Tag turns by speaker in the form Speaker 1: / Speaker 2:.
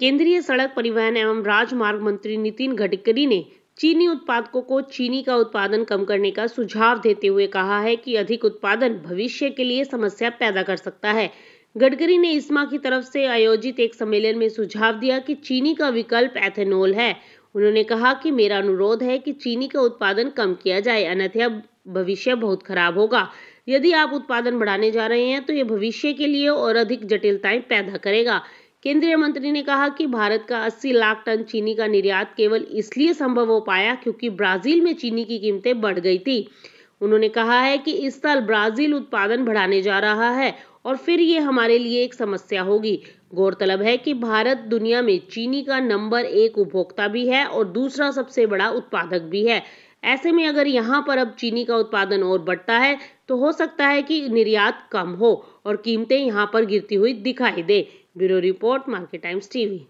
Speaker 1: केंद्रीय सड़क परिवहन एवं राजमार्ग मंत्री नितिन गडकरी ने चीनी उत्पादकों को चीनी का उत्पादन कम करने का सुझाव देते हुए कहा है कि अधिक उत्पादन भविष्य के लिए समस्या पैदा कर सकता है गडकरी ने इसमा की तरफ से आयोजित एक सम्मेलन में सुझाव दिया कि चीनी का विकल्प एथेनॉल है उन्होंने कहा कि मेरा अनुरोध है कि चीनी का उत्पादन कम किया जाए अन्यथा भविष्य बहुत खराब होगा यदि आप उत्पादन बढ़ाने जा रहे हैं तो ये भविष्य के लिए और अधिक जटिलताएं पैदा करेगा केंद्रीय मंत्री ने कहा कि भारत का 80 लाख टन चीनी का निर्यात केवल इसलिए संभव हो पाया क्योंकि ब्राजील में चीनी की कीमतें बढ़ गई थी उन्होंने कहा है कि इस साल ब्राजील उत्पादन बढ़ाने जा रहा है और फिर ये हमारे लिए एक समस्या होगी गौरतलब है कि भारत दुनिया में चीनी का नंबर एक उपभोक्ता भी है और दूसरा सबसे बड़ा उत्पादक भी है ऐसे में अगर यहाँ पर अब चीनी का उत्पादन और बढ़ता है तो हो सकता है कि निर्यात कम हो और कीमतें यहाँ पर गिरती हुई दिखाई दे bureau report market times TV